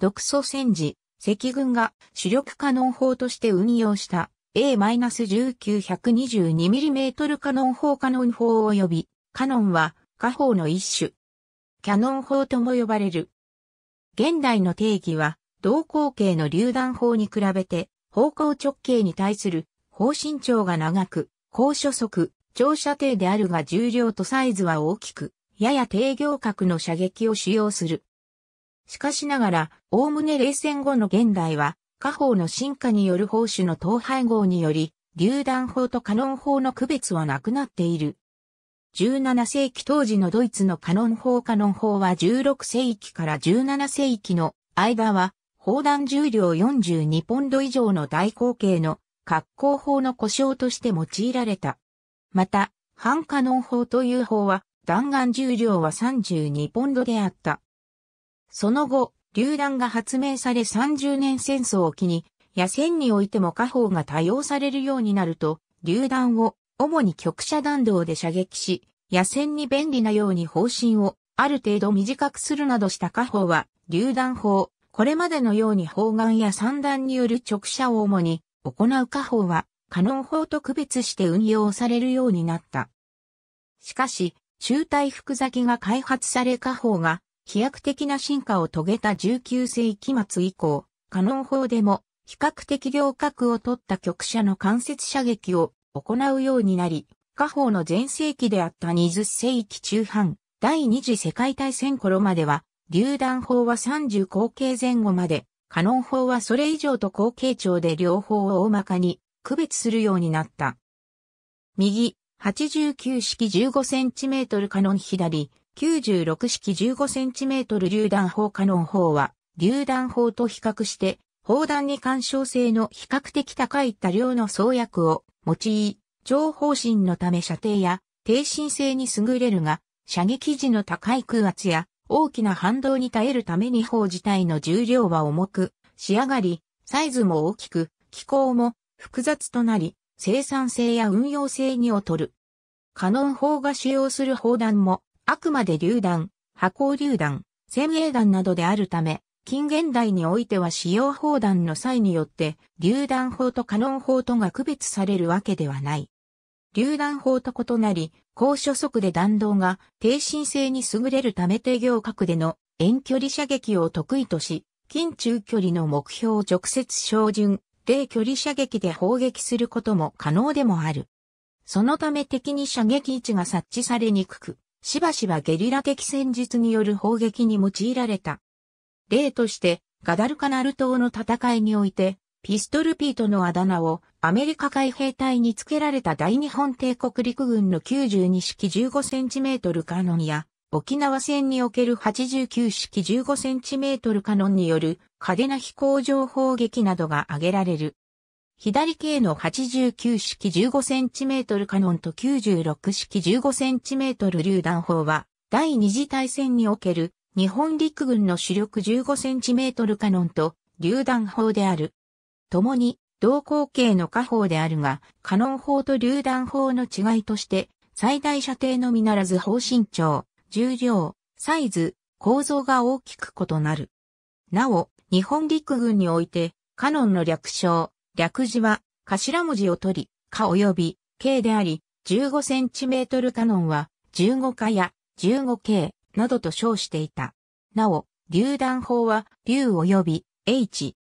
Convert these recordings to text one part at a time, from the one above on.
独ソ戦時、赤軍が主力カノン砲として運用した A-19122mm カノン砲カノン砲及び、カノンは、火砲の一種。キャノン砲とも呼ばれる。現代の定義は、同口径の榴弾砲に比べて、方向直径に対する砲身長が長く、高所速、長射程であるが重量とサイズは大きく、やや低行角の射撃を使用する。しかしながら、おおむね冷戦後の現代は、家宝の進化による砲種の統廃合により、榴弾砲とカノン砲の区別はなくなっている。17世紀当時のドイツのカノン砲カノン砲は16世紀から17世紀の間は、砲弾重量42ポンド以上の大口径の格好砲の故障として用いられた。また、反カノン砲という砲は、弾丸重量は32ポンドであった。その後、榴弾が発明され30年戦争を機に、野戦においても火砲が多用されるようになると、榴弾を主に局射弾道で射撃し、野戦に便利なように方針をある程度短くするなどした火砲は、榴弾砲、これまでのように砲丸や散弾による直射を主に行う火砲は、カノン砲と区別して運用されるようになった。しかし、中体福崎が開発され火砲が飛躍的な進化を遂げた19世紀末以降、カノン砲でも比較的両角を取った局射の間接射撃を行うようになり、下砲の前世紀であった20世紀中半、第二次世界大戦頃までは、榴弾砲は30口径前後まで、カノン砲はそれ以上と口径長で両方を大まかに区別するようになった。右、89式 15cm カノン左、96式 15cm 榴弾砲カノン砲は、榴弾砲と比較して、砲弾に干渉性の比較的高い多量の創薬を用い、長方針のため射程や低心性に優れるが、射撃時の高い空圧や大きな反動に耐えるために砲自体の重量は重く、仕上がり、サイズも大きく、機構も複雑となり、生産性や運用性に劣る。カノン砲が使用する砲弾もあくまで榴弾、波光榴弾、先鋭弾などであるため、近現代においては使用砲弾の際によって、榴弾砲とカノン砲とが区別されるわけではない。榴弾砲と異なり、高所速で弾道が低進性に優れるため低行角での遠距離射撃を得意とし、近中距離の目標を直接照準、低距離射撃で砲撃することも可能でもある。そのため敵に射撃位置が察知されにくく、しばしばゲリラ的戦術による砲撃に用いられた。例として、ガダルカナル島の戦いにおいて、ピストルピートのあだ名をアメリカ海兵隊に付けられた大日本帝国陸軍の92式15センチメートルカノンや、沖縄戦における89式15センチメートルカノンによる派手な飛行場砲撃などが挙げられる。左系の89式 15cm カノンと96式 15cm 榴弾砲は、第二次大戦における日本陸軍の主力 15cm カノンと榴弾砲である。共に同口径の火砲であるが、カノン砲と榴弾砲の違いとして、最大射程のみならず砲身長、重量、サイズ、構造が大きく異なる。なお、日本陸軍において、カノンの略称、略字は、頭文字を取り、か及び、K であり、15センチメートルカノンは、15かや、15K などと称していた。なお、榴弾砲は、竜及び、H。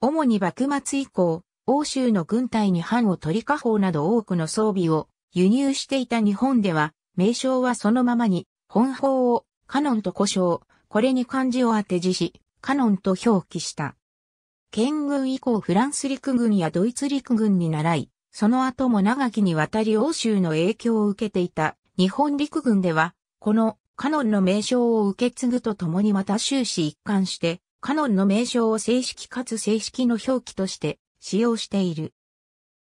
主に幕末以降、欧州の軍隊に藩を取り火砲など多くの装備を輸入していた日本では、名称はそのままに、本砲をカノンと呼称、これに漢字を当て字し、カノンと表記した。県軍以降フランス陸軍やドイツ陸軍に習い、その後も長きにわたり欧州の影響を受けていた日本陸軍では、このカノンの名称を受け継ぐとともにまた終始一貫して、カノンの名称を正式かつ正式の表記として使用している。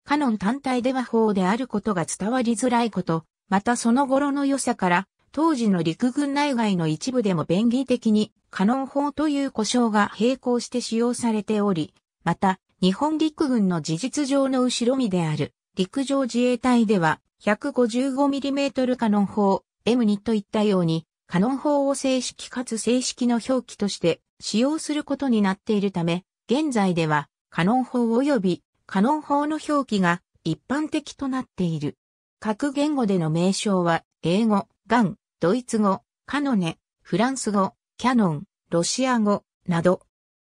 カノン単体では法であることが伝わりづらいこと、またその頃の良さから、当時の陸軍内外の一部でも便宜的にカノン砲という呼称が並行して使用されており、また、日本陸軍の事実上の後ろ身である陸上自衛隊では 155mm カノン砲 M2 といったようにカノン砲を正式かつ正式の表記として使用することになっているため、現在ではカノン砲及びカノン砲の表記が一般的となっている。各言語での名称は英語、ガン、ドイツ語、カノネ、フランス語、キャノン、ロシア語、など。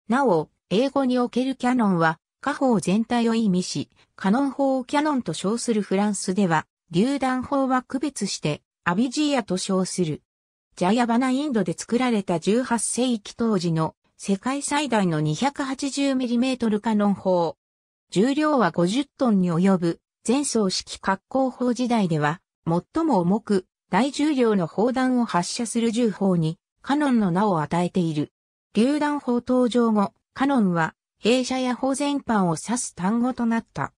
なお、英語におけるキャノンは、家砲全体を意味し、カノン法をキャノンと称するフランスでは、榴弾法は区別して、アビジーアと称する。ジャヤバナインドで作られた18世紀当時の世界最大の 280mm カノン砲。重量は50トンに及ぶ前奏式滑好砲時代では最も重く大重量の砲弾を発射する銃砲にカノンの名を与えている。榴弾砲登場後、カノンは兵舎や砲全般を指す単語となった。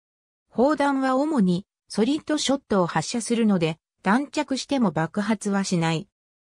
砲弾は主にソリッドショットを発射するので弾着しても爆発はしない。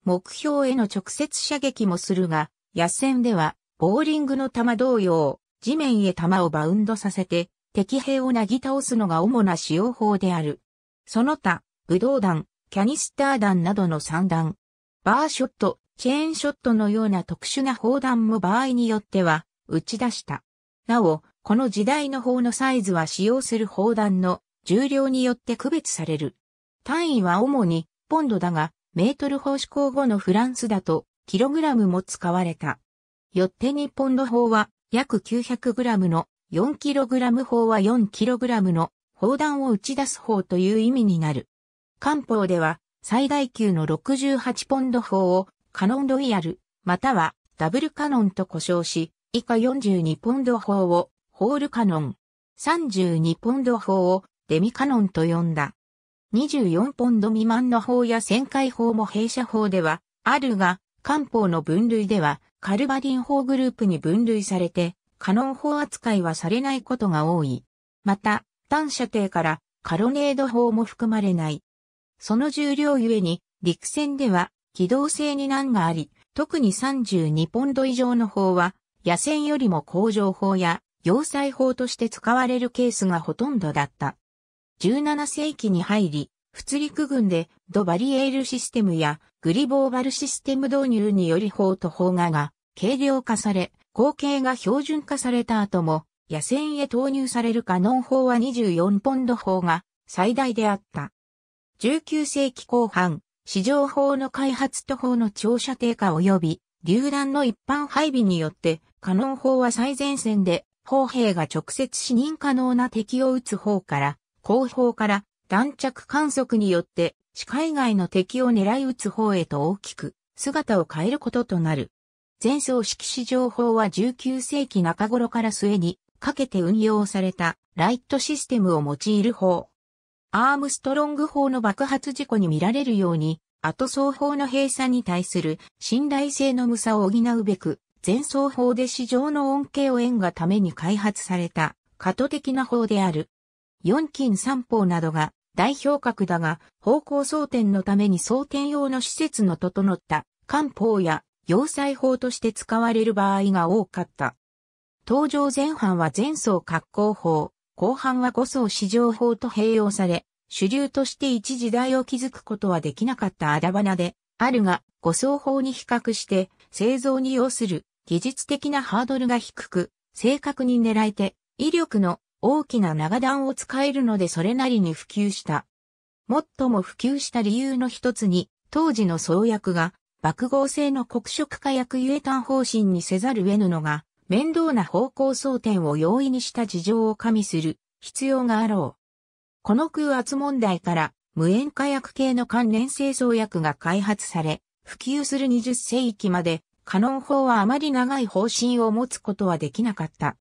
目標への直接射撃もするが、野戦ではボーリングの弾同様、地面へ弾をバウンドさせて敵兵をなぎ倒すのが主な使用法である。その他、武道弾、キャニスター弾などの散弾、バーショット、チェーンショットのような特殊な砲弾も場合によっては打ち出した。なお、この時代の砲のサイズは使用する砲弾の重量によって区別される。単位は主にポンドだが、メートル砲式行後のフランスだとキログラムも使われた。よって日本の砲は約900グラムの4キログラム砲は4キログラムの砲弾を打ち出す砲という意味になる。官報では、最大級の68ポンド砲をカノンロイヤル、またはダブルカノンと呼称し、以下42ポンド砲をホールカノン、32ポンド砲をデミカノンと呼んだ。24ポンド未満の砲や旋回砲も弊社砲ではあるが、官方の分類ではカルバディン砲グループに分類されて、カノン砲扱いはされないことが多い。また、単射程からカロネード砲も含まれない。その重量ゆえに、陸戦では機動性に難があり、特に32ポンド以上の砲は、野戦よりも工場砲や要塞砲として使われるケースがほとんどだった。17世紀に入り、仏陸軍でドバリエールシステムやグリボーバルシステム導入により砲と砲画が軽量化され、口径が標準化された後も、野戦へ投入されるカノン砲は24ポンド砲が最大であった。19世紀後半、市場法の開発と法の長射程化及び、榴弾の一般配備によって、可能法は最前線で、砲兵が直接死認可能な敵を撃つ方から、後方から弾着観測によって、視界外の敵を狙い撃つ方へと大きく、姿を変えることとなる。前奏式市場法は19世紀中頃から末にかけて運用されたライトシステムを用いる法。アームストロング砲の爆発事故に見られるように、後双方の閉鎖に対する信頼性の無さを補うべく、前奏法で市場の恩恵を縁がために開発された、過渡的な法である。四金三法などが代表格だが、方向争点のために争点用の施設の整った官法や要塞法として使われる場合が多かった。登場前半は前奏格好法、後半は五層市場法と併用され、主流として一時代を築くことはできなかったあだ花で、あるが、五層法に比較して、製造に要する技術的なハードルが低く、正確に狙えて、威力の大きな長弾を使えるのでそれなりに普及した。最も普及した理由の一つに、当時の創薬が、爆豪製の黒色火薬ゆえタ方針にせざる得ぬのが、面倒な方向争点を容易にした事情を加味する必要があろう。この空圧問題から無塩化薬系の関連製造薬が開発され、普及する20世紀までカノン法はあまり長い方針を持つことはできなかった。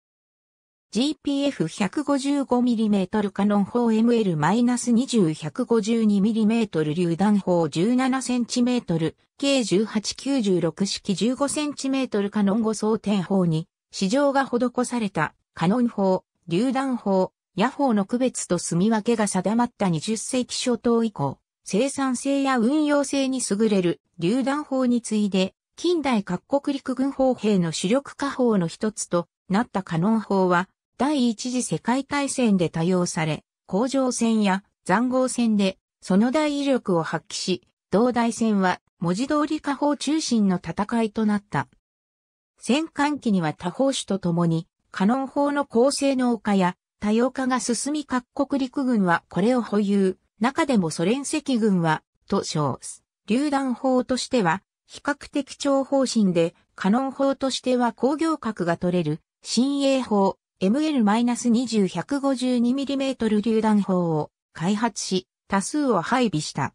GPF155mm カノン砲 ML-20-152mm 榴弾砲 17cm 計1896式 15cm カノン5装填砲に市場が施されたカノン砲、榴弾砲、野砲の区別と住み分けが定まった20世紀初頭以降、生産性や運用性に優れる榴弾砲に次いで、近代各国陸軍砲兵の主力火砲の一つとなったカノン砲は、第一次世界大戦で多用され、工場戦や残壕戦で、その大威力を発揮し、同大戦は文字通り火砲中心の戦いとなった。戦艦機には多方種とともに、カノン砲の高性能化や多様化が進み各国陸軍はこれを保有。中でもソ連赤軍は、と称す。榴弾砲としては、比較的長方針で、カノン砲としては工業格が取れる、新鋭砲、ML-20-152mm 榴弾砲を開発し、多数を配備した。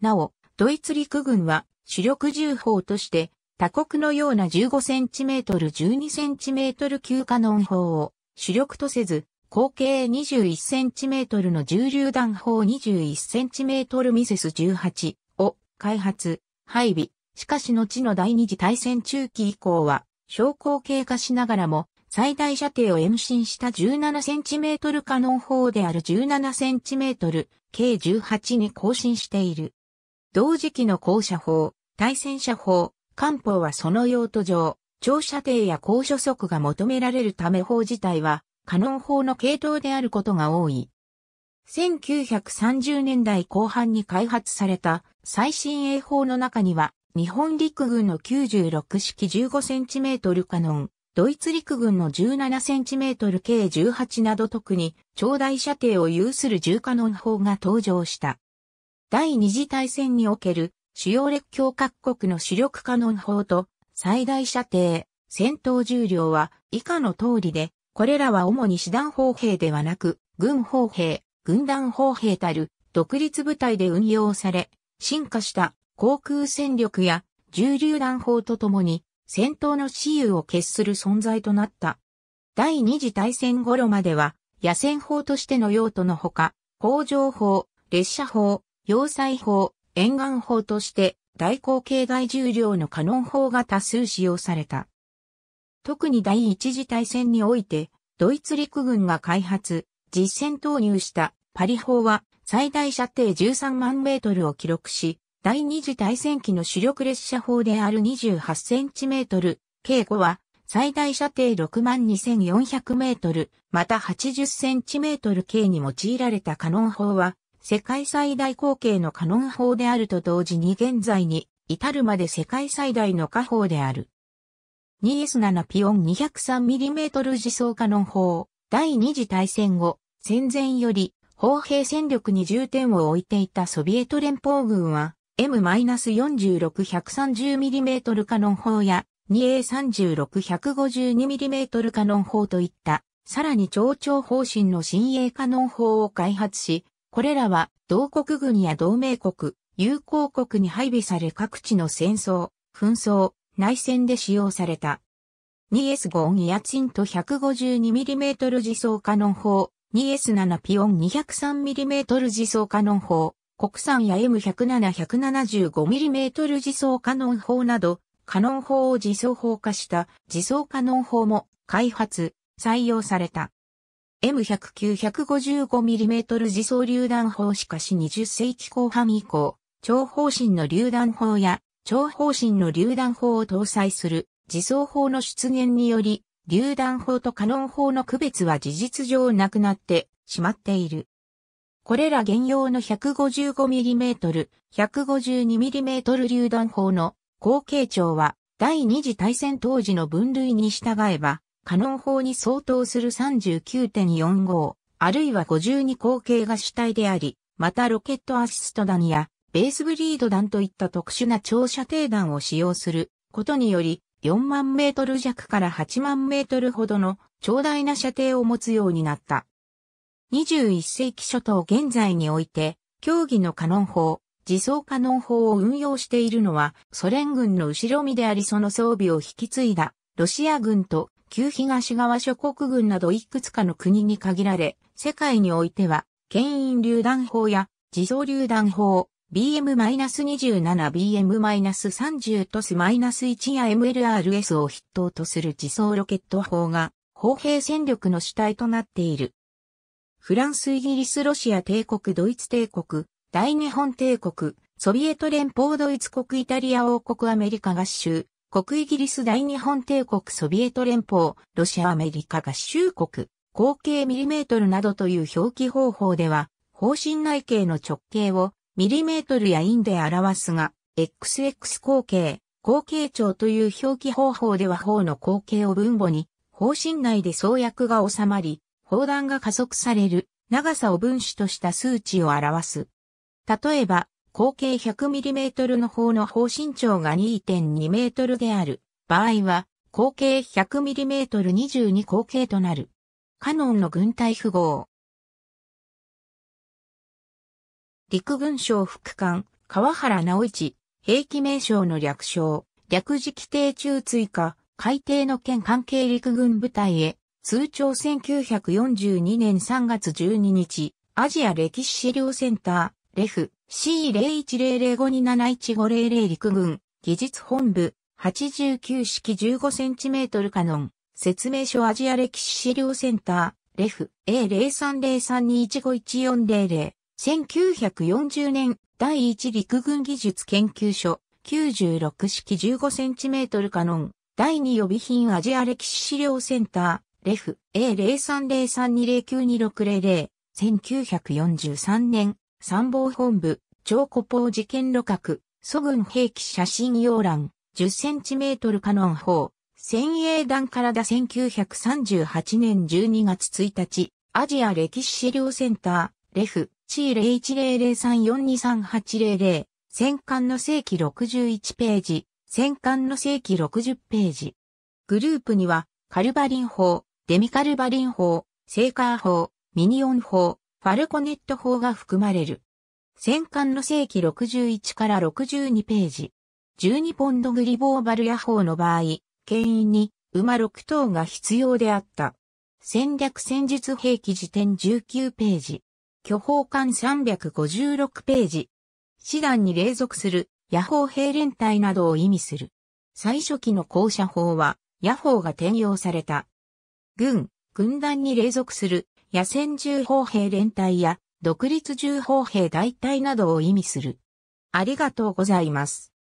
なお、ドイツ陸軍は主力銃砲として他国のような 15cm、12cm 級カノン砲を主力とせず、口径 21cm の重榴弾砲 21cm ミセス18を開発、配備。しかし後の第二次大戦中期以降は、昇降経過しながらも、最大射程を延伸した 17cm カノン砲である 17cm、計18に更新している。同時期の後射砲、対戦車砲、官報はその用途上、長射程や高初速が求められるため砲自体は、カノン砲の系統であることが多い。1930年代後半に開発された最新鋭砲の中には、日本陸軍の96式 15cm カノン、ドイツ陸軍の 17cm 計18など特に長大射程を有する重カノン砲が登場した。第二次大戦における主要列強各国の主力カノン砲と最大射程、戦闘重量は以下の通りで、これらは主に師団砲兵ではなく、軍砲兵、軍団砲兵たる独立部隊で運用され、進化した航空戦力や重榴弾砲とともに戦闘の私有を決する存在となった。第二次大戦頃までは野戦砲としての用途のほか、工場砲、列車砲、要塞砲、沿岸砲として大口径大重量のカノン砲が多数使用された。特に第一次大戦において、ドイツ陸軍が開発、実戦投入したパリ砲は最大射程13万メートルを記録し、第二次大戦期の主力列車砲である28センチメートル、計5は最大射程6万2400メートル、また80センチメートル計に用いられたカノン砲は世界最大口径のカノン砲であると同時に現在に至るまで世界最大の火砲である。2S7 ピオン 203mm 自走カノン砲、第二次大戦後、戦前より、砲兵戦力に重点を置いていたソビエト連邦軍は、M-46-130mm カノン砲や 2A36-152mm カノン砲といった、さらに超長方針の新鋭カノン砲を開発し、これらは同国軍や同盟国、友好国に配備され各地の戦争、紛争、内戦で使用された。2S5 ギアチンと 152mm 自走カノン砲、2S7 ピオン 203mm 自走カノン砲、国産や M107、175mm 自走カノン砲など、カノン砲を自走砲化した自走カノン砲も開発、採用された。M109-155mm 自走榴弾砲しかし20世紀後半以降、長方針の榴弾砲や長方針の榴弾砲を搭載する自走砲の出現により、榴弾砲とカノン砲の区別は事実上なくなってしまっている。これら現用の 155mm、152mm 榴弾砲の後継長は第二次大戦当時の分類に従えばカノン法に相当する39.45、あるいは52口径が主体であり、またロケットアシスト弾やベースブリード弾といった特殊な長射程弾を使用することにより、4万メートル弱から8万メートルほどの長大な射程を持つようになった。21世紀初頭現在において、競技のカノン砲、自走カノン砲を運用しているのは、ソ連軍の後ろ身でありその装備を引き継いだ、ロシア軍と旧東側諸国軍などいくつかの国に限られ、世界においては、牽引榴弾砲や自走榴弾砲、BM-27、BM-30 トス -1 や MLRS を筆頭とする自走ロケット砲が、砲兵戦力の主体となっている。フランス、イギリス、ロシア帝国、ドイツ帝国、大日本帝国、ソビエト連邦ドイツ国イタリア王国アメリカ合衆、国イギリス大日本帝国ソビエト連邦、ロシアアメリカ合衆国、後計ミリメートルなどという表記方法では、方針内径の直径をミリメートルやインで表すが、XX 口径、口径長という表記方法では方の口径を分母に、方針内で創薬が収まり、砲弾が加速される長さを分子とした数値を表す。例えば、口径 100mm の方の方身長が2.2メートルである場合は、口径 100mm22 口径となる。カノンの軍隊符号。陸軍省副官、川原直一、兵器名称の略称、略字規定中追加、海底の県関係陸軍部隊へ、通帳1942年3月12日、アジア歴史資料センター、レフ、C0100527150 陸軍技術本部89式 15cm カノン説明書アジア歴史資料センターレフ a 0 3 0 3 2 1 5 1 4 0 0 1940年第1陸軍技術研究所96式 15cm カノン第2予備品アジア歴史資料センターレフ a 0 3 0 3 2 0 9 2 6 0 0 1943年参謀本部、超古法事件路角、蘇軍兵器写真要欄、10センチメートルカノン砲、先鋭弾からだ1938年12月1日、アジア歴史資料センター、レフ、チーレ1 0 0 3 4 2 3 8 0 0 0戦艦の世紀61ページ、戦艦の世紀60ページ。グループには、カルバリン砲、デミカルバリン砲、セーカー砲、ミニオン砲、ファルコネット法が含まれる。戦艦の正規61から62ページ。12ポンドグリボーバルヤ法の場合、牽引に馬6頭が必要であった。戦略戦術兵器辞典19ページ。巨砲艦356ページ。師団に隷属する野砲兵連隊などを意味する。最初期の校舎法は、野砲が転用された。軍、軍団に隷属する野戦銃砲兵連隊や独立銃砲兵大隊などを意味する。ありがとうございます。